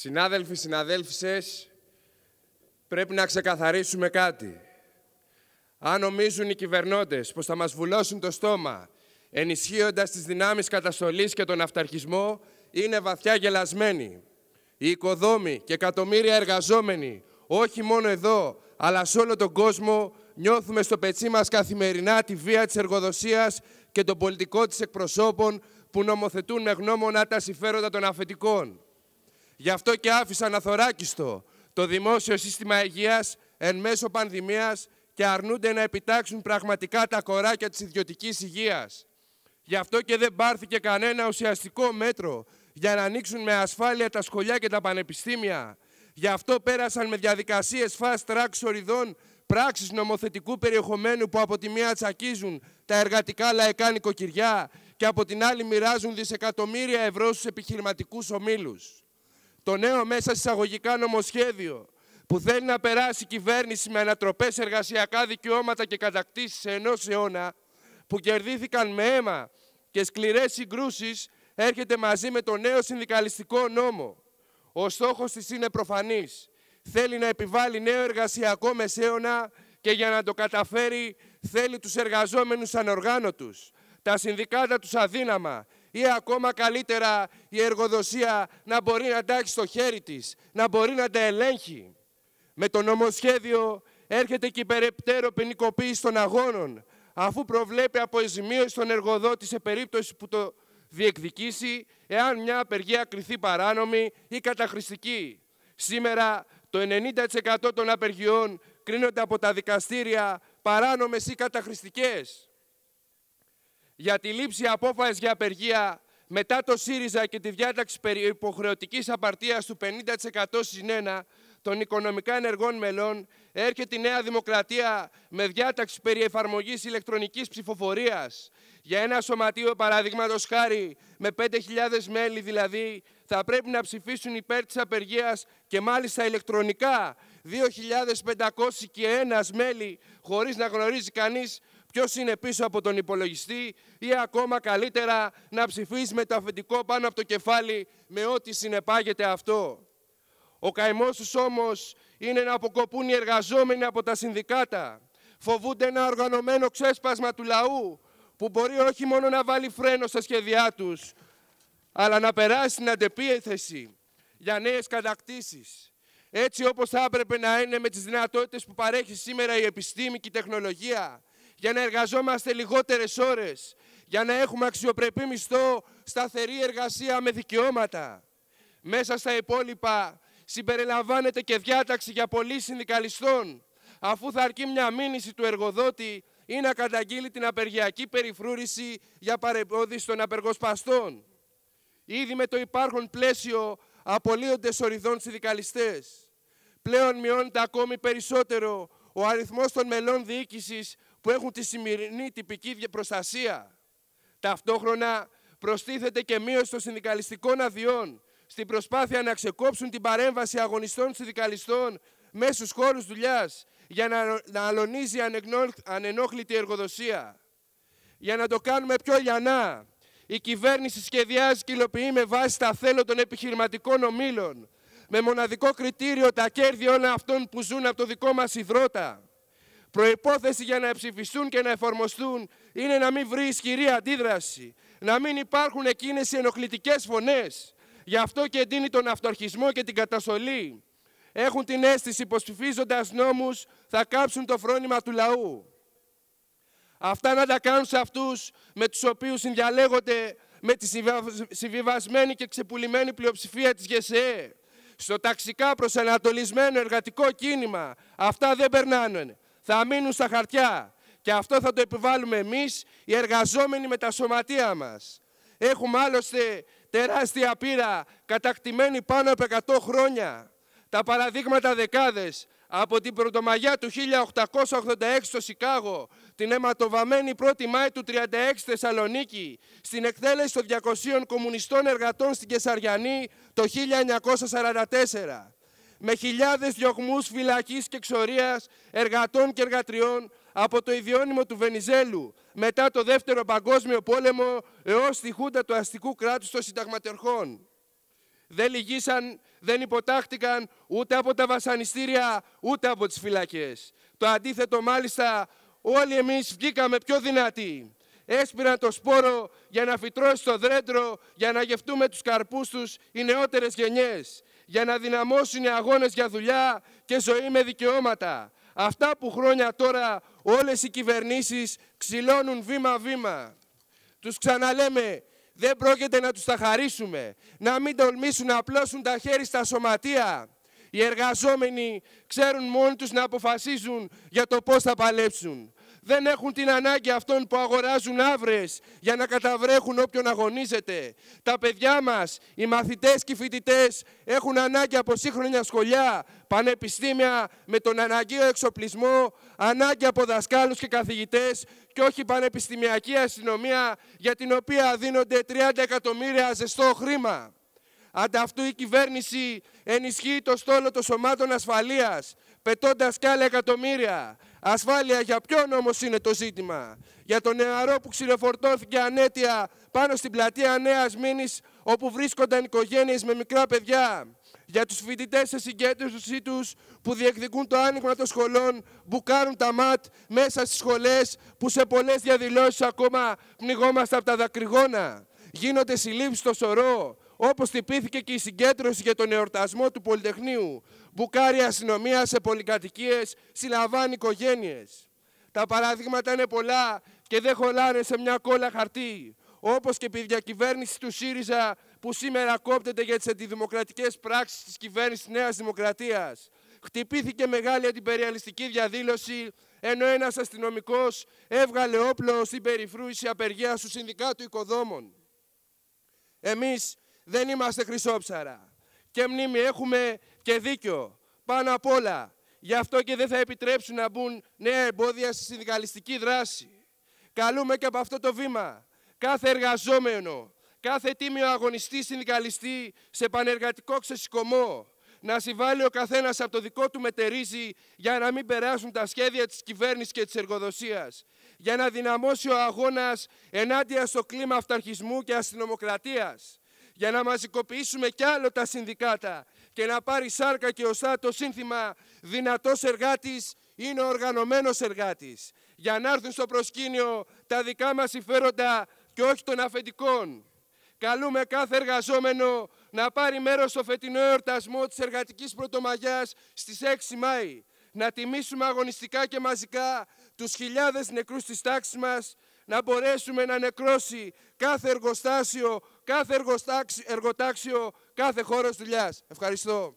Συνάδελφοι, συναδέλφισες, πρέπει να ξεκαθαρίσουμε κάτι. Αν νομίζουν οι κυβερνώντες πως θα μας βουλώσουν το στόμα ενισχύοντας τις δυνάμεις καταστολής και τον αυταρχισμό, είναι βαθιά γελασμένοι. Οι οικοδόμοι και εκατομμύρια εργαζόμενοι, όχι μόνο εδώ, αλλά σε όλο τον κόσμο, νιώθουμε στο πετσί μας καθημερινά τη βία της εργοδοσίας και τον πολιτικό της εκπροσώπων που νομοθετούν με γνώμονα τα συμφέροντα των αφεντικών. Γι' αυτό και άφησαν αθωράκιστο το δημόσιο σύστημα υγείας εν μέσω πανδημίας και αρνούνται να επιτάξουν πραγματικά τα κοράκια της ιδιωτικής υγείας. Γι' αυτό και δεν πάρθηκε κανένα ουσιαστικό μέτρο για να ανοίξουν με ασφάλεια τα σχολιά και τα πανεπιστήμια. Γι' αυτό πέρασαν με διαδικασίες fast track σοριδών πράξεις νομοθετικού περιεχομένου που από τη μία τσακίζουν τα εργατικά λαϊκά νοικοκυριά και από την άλλη μοιράζουν δισεκατομμύρια ευρώ στους επιχειρηματικούς ομίλους το νέο μέσα εισαγωγικά νομοσχέδιο που θέλει να περάσει η κυβέρνηση με ανατροπές εργασιακά δικαιώματα και κατακτήσεις ενός αιώνα που κερδίθηκαν με αίμα και σκληρές συγκρούσεις έρχεται μαζί με το νέο συνδικαλιστικό νόμο. Ο στόχος της είναι προφανής. Θέλει να επιβάλλει νέο εργασιακό μεσαίωνα και για να το καταφέρει θέλει τους εργαζόμενους ανοργάνωτους, τα συνδικάτα τους αδύναμα, ή ακόμα καλύτερα η εργοδοσία να μπορεί να τα έχει στο χέρι της, να μπορεί να τα ελέγχει. Με το νομοσχέδιο έρχεται και η περαιπτέρω ποινικοποίηση των αγώνων, αφού προβλέπει αποζημίωση στον εργοδότη σε περίπτωση που το διεκδικήσει, εάν μια απεργία κριθεί παράνομη ή καταχρηστική. Σήμερα το 90% των απεργιών κρίνονται από τα δικαστήρια παράνομες ή καταχρηστικές για τη λήψη απόφασης για απεργία μετά το ΣΥΡΙΖΑ και τη διάταξη περί υποχρεωτικής απαρτίας του 50% 1 των οικονομικά ενεργών μελών, έρχεται η Νέα Δημοκρατία με διάταξη περί εφαρμογής ηλεκτρονικής ψηφοφορίας. Για ένα σωματείο, παραδείγματος χάρη, με 5.000 μέλη δηλαδή, θα πρέπει να ψηφίσουν υπέρ της απεργίας και μάλιστα ηλεκτρονικά 2.500 και μέλη, χωρίς να γνωρίζει κανείς Ποιος είναι πίσω από τον υπολογιστή ή ακόμα καλύτερα να ψηφίσεις με το αφεντικό πάνω από το κεφάλι με ό,τι συνεπάγεται αυτό. Ο καημός τους όμως είναι να αποκοπούν οι εργαζόμενοι από τα συνδικάτα. Φοβούνται ένα οργανωμένο ξέσπασμα του λαού που μπορεί όχι μόνο να βάλει φρένο στα σχέδιά τους, αλλά να περάσει την αντεπίεθεση για νέες κατακτήσεις, Έτσι όπως θα έπρεπε να είναι με τις δυνατότητες που παρέχει σήμερα η επιστήμη και η τεχνολογία, για να εργαζόμαστε λιγότερες ώρες, για να έχουμε αξιοπρεπή μισθό, σταθερή εργασία με δικαιώματα. Μέσα στα υπόλοιπα συμπεριλαμβάνεται και διάταξη για πολλοί συνδικαλιστών, αφού θα αρκεί μια μήνυση του εργοδότη ή να καταγγείλει την απεργιακή περιφρούρηση για παρεμπόδιση των απεργοσπαστών. Ήδη με το υπάρχον πλαίσιο απολύονται σοριδών συνδικαλιστές. Πλέον μειώνεται ακόμη περισσότερο ο αριθμός των μελών διοίκησης που έχουν τη σημερινή τυπική προστασία. Ταυτόχρονα προστίθεται και μείωση των συνδικαλιστικών αδειών στην προσπάθεια να ξεκόψουν την παρέμβαση αγωνιστών συνδικαλιστών μέσω χώρους δουλειάς για να, να αλωνίζει ανενόχλητη εργοδοσία. Για να το κάνουμε πιο λιανά, η κυβέρνηση σχεδιάζει και υλοποιεί με βάση τα θέλω των επιχειρηματικών ομήλων, με μοναδικό κριτήριο τα κέρδη όλων αυτών που ζουν από το δικό μας ιδρώτα. Προϋπόθεση για να ψηφιστούν και να εφαρμοστούν είναι να μην βρει ισχυρή αντίδραση, να μην υπάρχουν εκείνες οι ενοχλητικές φωνές. Γι' αυτό και εντείνει τον αυτορχισμό και την καταστολή. Έχουν την αίσθηση πως ψηφίζοντας νόμους θα κάψουν το φρόνημα του λαού. Αυτά να τα κάνουν σε αυτούς με τους οποίους συνδιαλέγονται με τη συμβιβασμένη και ξεπουλημένη πλειοψηφία της ΓΕΣΕΕ. Στο ταξικά προσανατολισμένο εργατικό κίνημα αυτά δεν περνάνε θα μείνουν στα χαρτιά. Και αυτό θα το επιβάλλουμε εμείς, οι εργαζόμενοι με τα σωματεία μας. Έχουμε άλλωστε τεράστια πείρα, κατακτημένη πάνω από 100 χρόνια. Τα παραδείγματα δεκάδες, από την Πρωτομαγιά του 1886 στο Σικάγο, την αιματοβαμμένη 1η Μάη του 36 Θεσσαλονίκη, στην εκτέλεση των 200 κομμουνιστών εργατών στην Κεσαριανή το 1944 με χιλιάδες διωγμούς φυλακής και εξορίας εργατών και εργατριών από το ιδιώνυμο του Βενιζέλου μετά το Δεύτερο Παγκόσμιο Πόλεμο έως τη χούντα του αστικού κράτους των συνταγματερχών. Δεν λυγίσαν, δεν υποτάχτηκαν ούτε από τα βασανιστήρια, ούτε από τις φυλακές. Το αντίθετο μάλιστα όλοι εμείς βγήκαμε πιο δυνατοί. Έσπηραν το σπόρο για να φυτρώσει το δρέντρο, για να γευτούμε τους καρπούς τους οι νεότερες γενιές για να δυναμώσουν οι αγώνες για δουλειά και ζωή με δικαιώματα. Αυτά που χρόνια τώρα όλες οι κυβερνήσεις ξυλώνουν βήμα-βήμα. Τους ξαναλέμε, δεν πρόκειται να τους τα χαρίσουμε, να μην τολμήσουν να απλώσουν τα χέρια στα σωματεία. Οι εργαζόμενοι ξέρουν μόνοι τους να αποφασίζουν για το πώς θα παλέψουν δεν έχουν την ανάγκη αυτών που αγοράζουν αύρες για να καταβρέχουν όποιον αγωνίζεται. Τα παιδιά μας, οι μαθητές και οι φοιτητές έχουν ανάγκη από σύγχρονια σχολιά, πανεπιστήμια με τον αναγκαίο εξοπλισμό, ανάγκη από δασκάλους και καθηγητές και όχι πανεπιστημιακή αστυνομία για την οποία δίνονται 30 εκατομμύρια ζεστό χρήμα. Ανταυτού η κυβέρνηση ενισχύει το στόλο των σωμάτων ασφαλείας, πετώντας κι άλλα εκατομμύρια. Ασφάλεια για ποιον όμως είναι το ζήτημα. Για τον νεαρό που ξυλοφορτώθηκε ανέτεια πάνω στην πλατεία Νέας Μήνης, όπου βρίσκονταν οικογένειες με μικρά παιδιά. Για τους φοιτητές σε συγκέντρωσή τους που διεκδικούν το άνοιγμα των σχολών, μπουκάρουν τα ΜΑΤ μέσα στις σχολές που σε πολλές διαδηλώσεις ακόμα πνιγόμαστε από τα δακρυγόνα. Γίνονται συλλήψεις στο σωρό, Όπως τυπήθηκε και η συγκέντρωση για τον εορτασμό του Πολυτεχνείου, μπουκάρια αστυνομία σε πολυκατοικίες, συλλαμβάνει οικογένειες. Τα παραδείγματα είναι πολλά και δεν χωλάνε σε μια κόλλα χαρτί. Όπως και η διακυβέρνηση του ΣΥΡΙΖΑ που σήμερα κόπτεται για τις αντιδημοκρατικές πράξεις της κυβέρνησης Νέας Δημοκρατίας. Χτυπήθηκε μεγάλη αντιπεριαλιστική διαδήλωση, ενώ ένας αστυνομικός έβγαλε όπλο στην περιφρούηση απεργίας του Συνδικάτου Οικοδόμων. Εμείς δεν είμαστε χρυσόψαρα. Και μνήμη έχουμε και δίκιο πάνω απ' όλα. Γι' αυτό και δεν θα επιτρέψουν να μπουν νέα εμπόδια στη συνδικαλιστική δράση. Καλούμε και από αυτό το βήμα κάθε εργαζόμενο, κάθε τίμιο αγωνιστή συνδικαλιστή σε πανεργατικό ξεσηκωμό να συμβάλλει ο καθένας από το δικό του μετερίζει για να μην περάσουν τα σχέδια της κυβέρνησης και της εργοδοσίας. για να δυναμώσει ο αγώνας ενάντια στο κλίμα αυταρχισμού και αστυνομοκρατίας για να μαζικοποιήσουμε κι άλλο τα συνδικάτα και να πάρει σάρκα και οστά το σύνθημα «Δυνατός εργάτης είναι οργανωμένος εργάτης» για να έρθουν στο προσκήνιο τα δικά μας συμφέροντα και όχι των αφεντικών. Καλούμε κάθε εργαζόμενο να πάρει μέρος στο φετινό εορτασμό της Εργατικής Πρωτομαγιάς στις 6 Μάη. Να τιμήσουμε αγωνιστικά και μαζικά τους χιλιάδες νεκρούς της τάξης μας να μπορέσουμε να νεκρώσει κάθε εργοστάσιο, κάθε εργοτάξιο, κάθε χώρος δουλειάς. Ευχαριστώ.